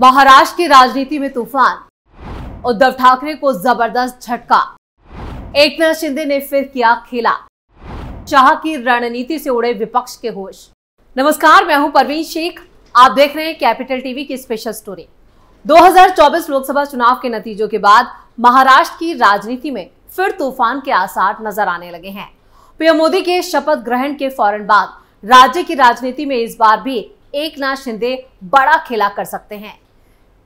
महाराष्ट्र की राजनीति में तूफान उद्धव ठाकरे को जबरदस्त झटका एक नाथ शिंदे ने फिर किया खेला शाह की रणनीति से उड़े विपक्ष के होश नमस्कार मैं हूं परवीन शेख आप देख रहे हैं कैपिटल टीवी की स्पेशल स्टोरी 2024 लोकसभा चुनाव के नतीजों के बाद महाराष्ट्र की राजनीति में फिर तूफान के आसार नजर आने लगे हैं पीएम मोदी के शपथ ग्रहण के फौरन बाद राज्य की राजनीति में इस बार भी एक नाथ शिंदे बड़ा खेला कर सकते हैं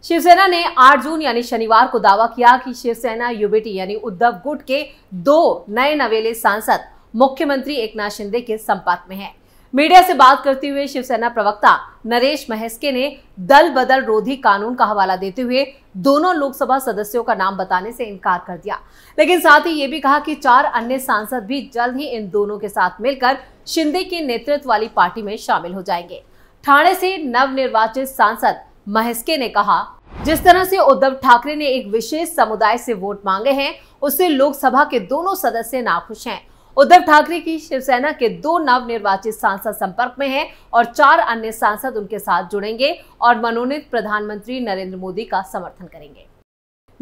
शिवसेना ने 8 जून यानी शनिवार को दावा किया कि शिवसेना यूबीटी यानी उद्धव गुट के दो नए नवेले सांसद मुख्यमंत्री एकनाथ शिंदे के संपर्क में हैं। मीडिया से बात करते हुए शिवसेना प्रवक्ता नरेश महेश ने दल बदल रोधी कानून का हवाला देते हुए दोनों लोकसभा सदस्यों का नाम बताने से इनकार कर दिया लेकिन साथ ही ये भी कहा कि चार अन्य सांसद भी जल्द ही इन दोनों के साथ मिलकर शिंदे के नेतृत्व वाली पार्टी में शामिल हो जाएंगे ठाणे से नवनिर्वाचित सांसद महस्के ने कहा जिस तरह से उद्धव ठाकरे ने एक विशेष समुदाय से वोट मांगे हैं उससे लोकसभा के दोनों सदस्य नाखुश हैं उद्धव ठाकरे की शिवसेना के दो नव निर्वाचित सांसद संपर्क में हैं और चार अन्य सांसद उनके साथ जुड़ेंगे और मनोनीत प्रधानमंत्री नरेंद्र मोदी का समर्थन करेंगे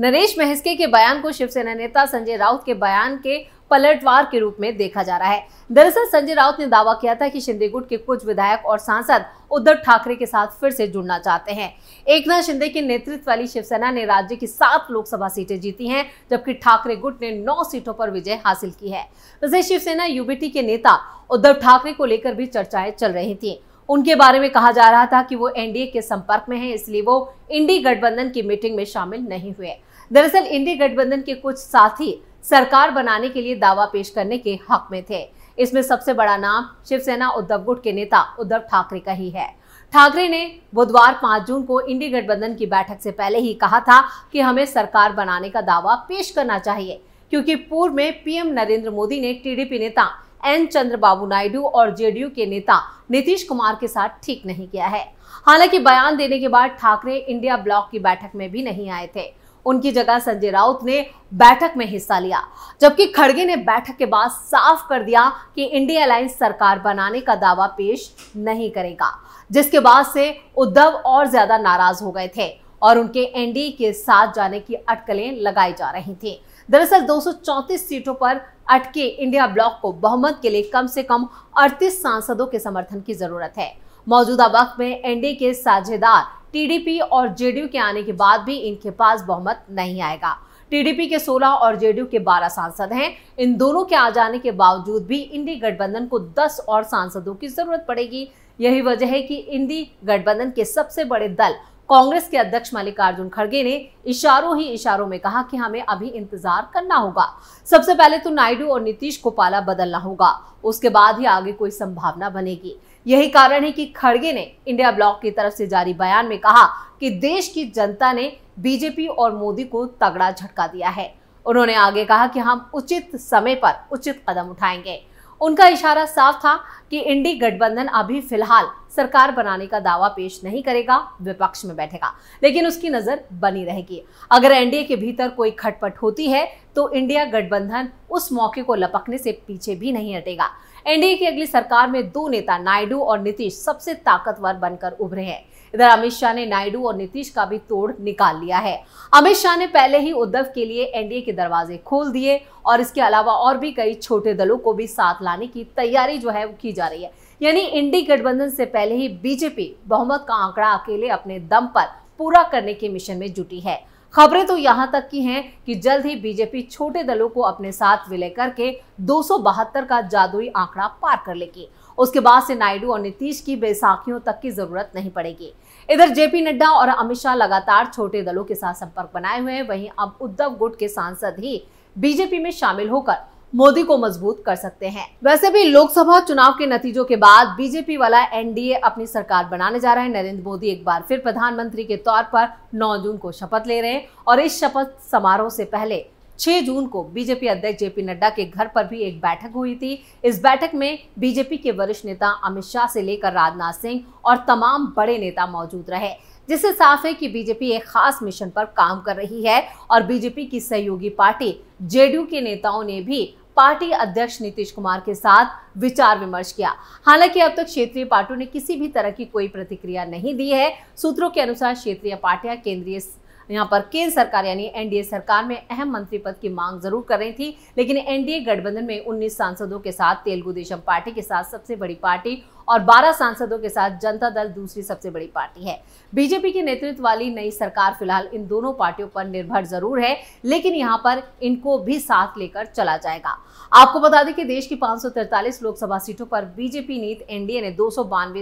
नरेश महस्के के बयान को शिवसेना नेता संजय राउत के बयान के पलटवार के रूप में देखा जा रहा है दरअसल संजय राउत ने दावा किया था कि शिंदे गुट के कुछ विधायक और सांसद उद्धव ठाकरे के साथ फिर से जुड़ना चाहते हैं एक नाथ शिंदे के नेतृत्व वाली शिवसेना ने राज्य की सात लोकसभा सीटें जीती हैं जबकि ठाकरे गुट ने नौ सीटों पर विजय हासिल की है वैसे शिवसेना यूबीटी के नेता उद्धव ठाकरे को लेकर भी चर्चाएं चल रही थी उनके बारे में कहा जा रहा था कि वो एनडीए के संपर्क में हैं इसलिए वो इंडी गठबंधन की मीटिंग में शामिल नहीं हुए दरअसल इंडी गठबंधन के कुछ साथी सरकार बनाने के लिए दावा पेश करने के हक में थे इसमें सबसे बड़ा नाम शिवसेना उद्धव गुट के नेता उद्धव ठाकरे का ही है ठाकरे ने बुधवार 5 जून को इंडी गठबंधन की बैठक से पहले ही कहा था कि हमें सरकार बनाने का दावा पेश करना चाहिए क्योंकि पूर्व में पीएम नरेंद्र मोदी ने टीडीपी नेता एन चंद्रबाबू नायडू और जेडीयू के नेता नीतीश कुमार के साथ ठीक नहीं किया है हालांकि बयान देने के बाद ठाकरे इंडिया ब्लॉक की बैठक में भी नहीं आए थे उनकी जगह संजय राउत ने बैठक में हिस्सा लिया जबकि खड़गे ने बैठक के बाद साफ कर दिया कि इंडिया अलायंस सरकार बनाने का दावा पेश नहीं करेगा जिसके बाद से उद्धव और ज्यादा नाराज हो गए थे और उनके एनडीए के साथ जाने की अटकलें लगाई जा रही थी दरअसल 234 सीटों पर अटके इंडिया ब्लॉक को बहुमत के लिए कम से कम 38 सांसदों के समर्थन की जरूरत है मौजूदा वक्त में एनडीए के साझेदार टीडीपी और जेडीयू के आने के बाद भी इनके पास बहुमत नहीं आएगा टीडीपी के 16 और जेडीयू के 12 सांसद हैं इन दोनों के आ जाने के बावजूद भी इंडी गठबंधन को 10 और सांसदों की जरूरत पड़ेगी यही वजह है कि इंडी गठबंधन के सबसे बड़े दल कांग्रेस के अध्यक्ष मल्लिकार्जुन खड़गे ने इशारों ही इशारों में कहा कि हमें अभी इंतजार करना होगा सबसे पहले तो नायडू और नीतीश को पाला बदलना होगा उसके बाद ही आगे कोई संभावना बनेगी यही कारण है कि खड़गे ने इंडिया ब्लॉक की तरफ से जारी बयान में कहा कि देश की जनता ने बीजेपी और मोदी को तगड़ा झटका दिया है उन्होंने आगे कहा कि हम उचित समय पर उचित कदम उठाएंगे उनका इशारा साफ था कि इंडी गठबंधन अभी फिलहाल सरकार बनाने का दावा पेश नहीं करेगा विपक्ष में बैठेगा लेकिन उसकी नजर बनी रहेगी अगर एनडीए के भीतर कोई खटपट होती है तो इंडिया गठबंधन उस मौके को लपकने से पीछे भी नहीं हटेगा एनडीए की अगली सरकार में दो नेता नायडू और नीतीश सबसे ताकतवर बनकर उभरे हैं इधर अमित शाह ने नायडू और नीतीश का भी तोड़ निकाल लिया है अमित शाह ने पहले ही उद्धव के लिए एनडीए के दरवाजे खोल दिए और इसके अलावा और भी कई छोटे दलों को भी साथ लाने की तैयारी जो है वो की जा रही है यानी इंडी गठबंधन से पहले ही बीजेपी बहुमत का आंकड़ा अकेले अपने दम पर पूरा करने के मिशन में जुटी है खबरें तो यहां तक की हैं कि जल्द ही बीजेपी छोटे दलों को अपने साथ विलय करके दो का जादुई आंकड़ा पार कर लेगी उसके बाद से नायडू और नीतीश की बैसाखियों तक की जरूरत नहीं पड़ेगी इधर जेपी नड्डा और अमित शाह लगातार छोटे दलों के साथ संपर्क बनाए हुए हैं वहीं अब उद्धव गुट के सांसद ही बीजेपी में शामिल होकर मोदी को मजबूत कर सकते हैं वैसे भी लोकसभा चुनाव के नतीजों के बाद बीजेपी वाला एनडीए अपनी सरकार बनाने जा रहा है नरेंद्र मोदी एक बार फिर प्रधानमंत्री के तौर पर 9 जून को शपथ ले रहे हैं और इस शपथ समारोह से पहले 6 जून को बीजेपी अध्यक्ष जेपी नड्डा के घर पर भी एक बैठक हुई थी इस बैठक में बीजेपी के वरिष्ठ नेता अमित शाह से लेकर राजनाथ सिंह और तमाम बड़े नेता मौजूद रहे जिससे साफ है कि बीजेपी एक खास मिशन पर काम कर रही है और बीजेपी की सहयोगी पार्टी जेडीयू के नेताओं ने भी पार्टी अध्यक्ष नीतीश कुमार के साथ विचार विमर्श किया हालांकि अब तक क्षेत्रीय पार्टियों ने किसी भी तरह की कोई प्रतिक्रिया नहीं दी है सूत्रों के अनुसार क्षेत्रीय पार्टियां केंद्रीय तो यहाँ पर केंद्र सरकार यानी एनडीए सरकार में अहम मंत्री पद की मांग जरूर कर रही थी लेकिन एनडीए गठबंधन में उन्नीस सांसदों के साथ तेलुगु देशम पार्टी के साथ सबसे बड़ी पार्टी और 12 सांसदों के साथ जनता दल दूसरी सबसे बड़ी पार्टी है बीजेपी के नेतृत्व वाली नई सरकार फिलहाल इन दोनों पार्टियों पर निर्भर जरूर है लेकिन यहाँ पर इनको भी साथ लेकर चला जाएगा आपको बता दें कि देश की पांच लोकसभा सीटों पर बीजेपी नीत एनडीए ने दो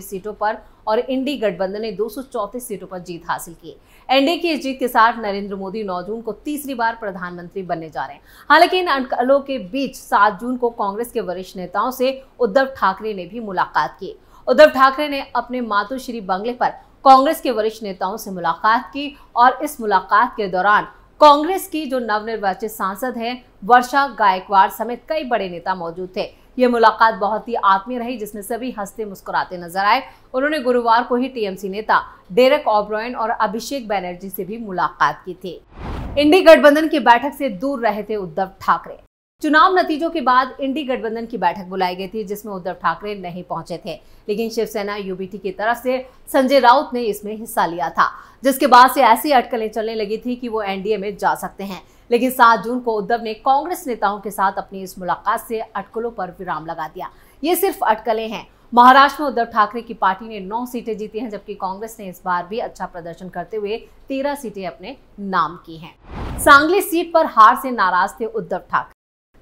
सीटों पर और इंडी गठबंधन ने दो सीटों पर जीत हासिल की एनडीए की इस जीत के साथ नरेंद्र मोदी 9 जून को तीसरी बार प्रधानमंत्री बनने जा रहे हैं हालांकि इन अटकलों के बीच 7 जून को कांग्रेस के वरिष्ठ नेताओं से उद्धव ठाकरे ने भी मुलाकात की उद्धव ठाकरे ने अपने मातोश्री बंगले पर कांग्रेस के वरिष्ठ नेताओं से मुलाकात की और इस मुलाकात के दौरान कांग्रेस की जो नवनिर्वाचित सांसद हैं वर्षा गायकवाड़ समेत कई बड़े नेता मौजूद थे ये मुलाकात बहुत ही आत्मीय रही जिसमें सभी हंसते मुस्कुराते नजर आए उन्होंने गुरुवार को ही टीएमसी नेता डेरेक ओब्रॉयन और अभिषेक बैनर्जी से भी मुलाकात की थी इंडी गठबंधन की बैठक से दूर रहे थे उद्धव ठाकरे चुनाव नतीजों के बाद इंडी गठबंधन की बैठक बुलाई गई थी जिसमें उद्धव ठाकरे नहीं पहुंचे थे लेकिन शिवसेना यूबीटी की तरफ से संजय राउत ने इसमें हिस्सा लिया था जिसके बाद से ऐसी अटकलें चलने लगी थी कि वो एनडीए में जा सकते हैं लेकिन 7 जून को उद्धव ने कांग्रेस नेताओं के साथ अपनी इस मुलाकात से अटकलों पर विराम लगा दिया ये सिर्फ अटकलें हैं महाराष्ट्र में उद्धव ठाकरे की पार्टी ने नौ सीटें जीती हैं जबकि कांग्रेस ने इस बार भी अच्छा प्रदर्शन करते हुए तेरह सीटें अपने नाम की हैं सांगली सीट पर हार से नाराज थे उद्धव ठाकरे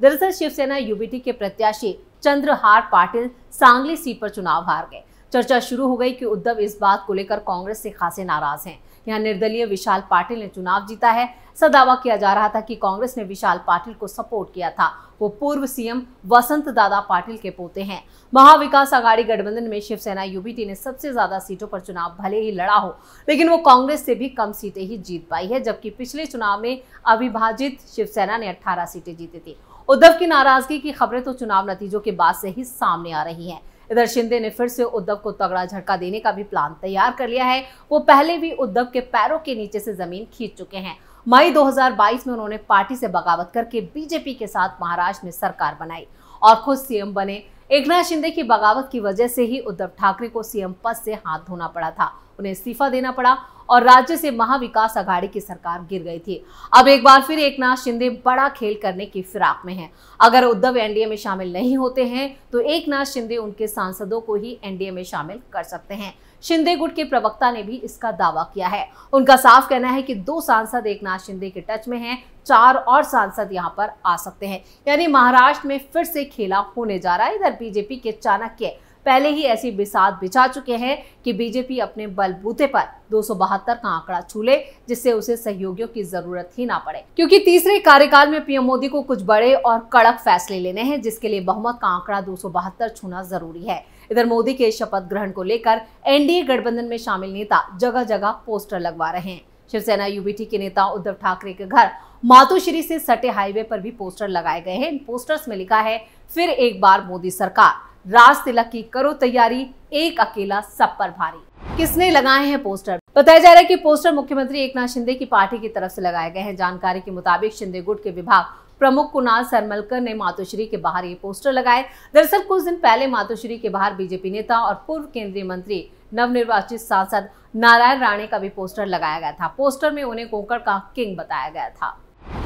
दरअसल शिवसेना यूबीटी के प्रत्याशी चंद्रहार पाटिल सांगली सीट पर चुनाव हार गए चर्चा शुरू हो गई कि उद्धव इस बात को लेकर कांग्रेस से खासे नाराज हैं यहाँ निर्दलीय विशाल पाटिल ने चुनाव जीता है सा दावा किया जा रहा था कि कांग्रेस ने विशाल पाटिल को सपोर्ट किया था वो पूर्व सीएम वसंत दादा पाटिल के पोते हैं महाविकास आघाड़ी गठबंधन में शिवसेना यूबीटी ने सबसे ज्यादा सीटों पर चुनाव भले ही लड़ा हो लेकिन वो कांग्रेस से भी कम सीटें ही जीत पाई है जबकि पिछले चुनाव में अविभाजित शिवसेना ने 18 सीटें जीती थी उद्धव की नाराजगी की खबरें तो चुनाव नतीजों के बाद से ही सामने आ रही है इधर शिंदे ने फिर से उद्धव को तगड़ा झटका देने का भी प्लान तैयार कर लिया है वो पहले भी उद्धव के पैरों के नीचे से जमीन खींच चुके हैं मई 2022 में उन्होंने पार्टी से बगावत करके बीजेपी के साथ महाराष्ट्र में सरकार बनाई और खुद सीएम बने एक नाथ शिंदे की बगावत की वजह से ही उद्धव ठाकरे को सीएम पद से हाथ धोना पड़ा था उन्हें इस्तीफा देना पड़ा और राज्य से महाविकास अघाड़ी की सरकार गिर गई थी अब एक बार फिर एक नाथ शिंदे बड़ा खेल करने की फिराक में हैं। अगर उद्धव एनडीए में शामिल नहीं होते हैं तो एक नाथ शिंदे उनके सांसदों को ही एनडीए में शामिल कर सकते हैं शिंदे गुट के प्रवक्ता ने भी इसका दावा किया है उनका साफ कहना है कि दो सांसद एक नाथ शिंदे के टच में हैं चार और सांसद यहां पर आ सकते हैं यानी महाराष्ट्र में फिर से खेला होने जा रहा है इधर बीजेपी के चाणक्य पहले ही ऐसी बिसात बिछा चुके हैं कि बीजेपी अपने बलबूते पर दो का आंकड़ा छू ले जिससे उसे सहयोगियों की जरूरत ही ना पड़े क्योंकि तीसरे कार्यकाल में पीएम मोदी को कुछ बड़े और कड़क फैसले लेने हैं जिसके लिए बहुमत का आंकड़ा दो छूना जरूरी है इधर मोदी के शपथ ग्रहण को लेकर एनडीए गठबंधन में शामिल नेता जगह जगह पोस्टर लगवा रहे हैं शिवसेना यूबीटी के नेता उद्धव ठाकरे के घर मातोश्री से सटे हाईवे पर भी पोस्टर लगाए गए हैं इन पोस्टर्स में लिखा है फिर एक बार मोदी सरकार राज तिलक की करो तैयारी एक अकेला सब पर भारी किसने लगाए हैं पोस्टर बताया जा रहा है कि पोस्टर मुख्यमंत्री एकनाथ शिंदे की पार्टी की तरफ से लगाए गए हैं जानकारी के मुताबिक शिंदे गुट के विभाग प्रमुख कुणाल सरमलकर ने मातोश्री के बाहर ये पोस्टर लगाए दरअसल कुछ दिन पहले मातोश्री के बाहर बीजेपी नेता और पूर्व केंद्रीय मंत्री नवनिर्वाचित सांसद नारायण राणे का भी पोस्टर लगाया गया था पोस्टर में उन्हें कोकर का किंग बताया गया था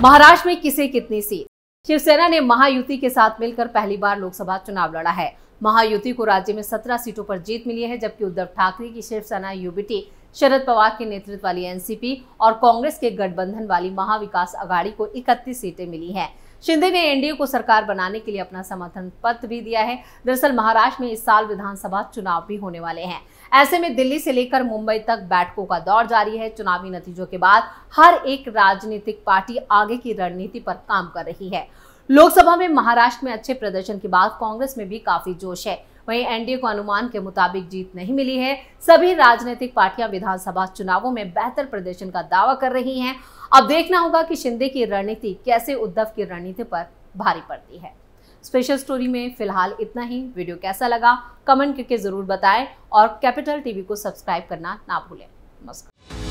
महाराष्ट्र में किसे कितनी सीट शिवसेना ने महायुति के साथ मिलकर पहली बार लोकसभा चुनाव लड़ा है महायुति को राज्य में सत्रह सीटों पर जीत मिली है जबकि उद्धव ठाकरे की शिवसेना यूबीटी शरद पवार के नेतृत्व वाली एनसीपी और कांग्रेस के गठबंधन वाली महाविकास अघाड़ी को इकतीस सीटें मिली हैं शिंदे ने एनडीए को सरकार बनाने के लिए अपना समर्थन पत्र भी दिया है दरअसल महाराष्ट्र में इस साल विधानसभा चुनाव भी होने वाले हैं ऐसे में दिल्ली से लेकर मुंबई तक बैठकों का दौर जारी है चुनावी नतीजों के बाद हर एक राजनीतिक पार्टी आगे की रणनीति पर काम कर रही है लोकसभा में महाराष्ट्र में अच्छे प्रदर्शन के बाद कांग्रेस में भी काफी जोश है वहीं एनडीए को अनुमान के मुताबिक जीत नहीं मिली है सभी राजनीतिक पार्टियां विधानसभा चुनावों में बेहतर प्रदर्शन का दावा कर रही हैं अब देखना होगा कि शिंदे की रणनीति कैसे उद्धव की रणनीति पर भारी पड़ती है स्पेशल स्टोरी में फिलहाल इतना ही वीडियो कैसा लगा कमेंट करके जरूर बताएं और कैपिटल टीवी को सब्सक्राइब करना ना भूलें नमस्कार